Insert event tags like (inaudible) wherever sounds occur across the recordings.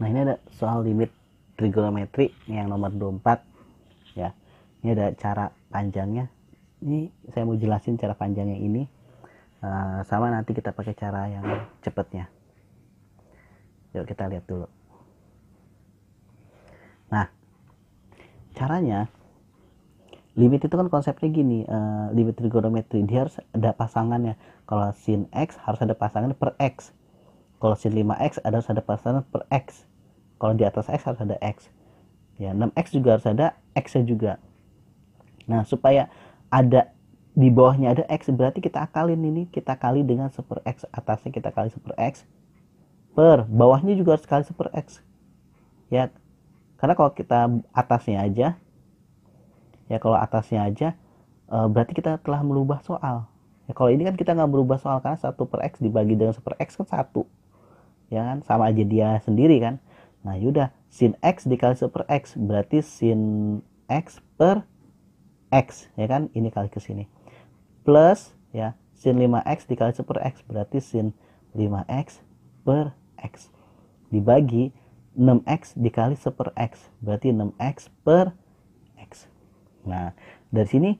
Nah ini ada soal limit trigonometri yang nomor 24 ya. Ini ada cara panjangnya. Ini saya mau jelasin cara panjangnya ini. Uh, sama nanti kita pakai cara yang cepatnya. Yuk kita lihat dulu. Nah caranya limit itu kan konsepnya gini uh, limit trigonometri dia harus ada pasangannya kalau sin x harus ada pasangan per x kalau sin 5x ada harus ada pasangan per x kalau di atas x harus ada x ya 6x juga harus ada x nya juga nah supaya ada di bawahnya ada x berarti kita akalin ini kita kali dengan 1 x atasnya kita kali 1 x per bawahnya juga harus kali 1 x ya karena kalau kita atasnya aja ya kalau atasnya aja eh, berarti kita telah merubah soal ya kalau ini kan kita nggak berubah soal karena 1 per x dibagi dengan 1 per x kan 1 ya kan sama aja dia sendiri kan nah yaudah sin x dikali super x berarti sin x per x ya kan ini kali ke sini plus ya sin 5x dikali super x berarti sin 5x per x dibagi 6x dikali super x berarti 6x per x nah dari sini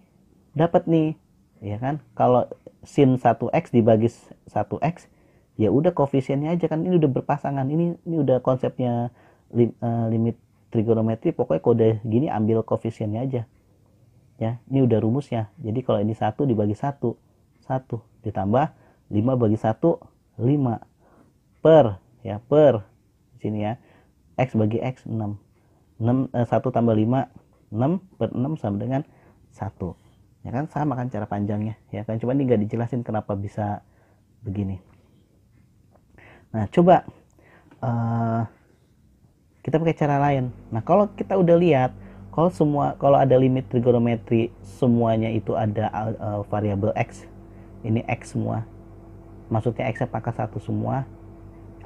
dapat nih ya kan kalau sin 1x dibagi 1x ya udah koefisiennya aja kan ini udah berpasangan ini ini udah konsepnya lim, uh, limit trigonometri pokoknya kode gini ambil koefisiennya aja ya ini udah rumusnya jadi kalau ini satu dibagi satu satu ditambah 5 bagi satu 5 per ya per di sini ya x bagi x 6 6 eh, tambah 5 6 per 6 sama dengan satu ya kan sama kan cara panjangnya ya kan cuma ini nggak dijelasin kenapa bisa begini Nah, coba uh, kita pakai cara lain. Nah, kalau kita udah lihat kalau semua kalau ada limit trigonometri semuanya itu ada uh, variabel x. Ini x semua. Maksudnya x apakah satu semua?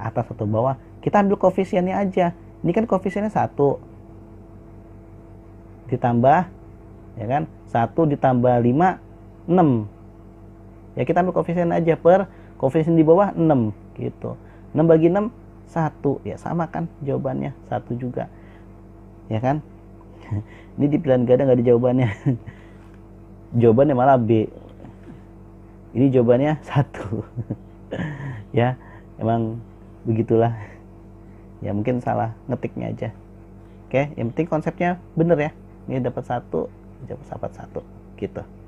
Atas atau bawah? Kita ambil koefisiennya aja. Ini kan koefisiennya satu ditambah ya kan satu ditambah lima enam ya kita ambil koefisien aja per koefisien di bawah 6 gitu 6 bagi 6 1 ya sama kan jawabannya satu juga ya kan (laughs) ini di pilihan ganda nggak ada jawabannya (laughs) jawabannya malah B ini jawabannya (laughs) satu ya emang begitulah ya mungkin salah ngetiknya aja oke yang penting konsepnya bener ya ini dapat satu dapat satu gitu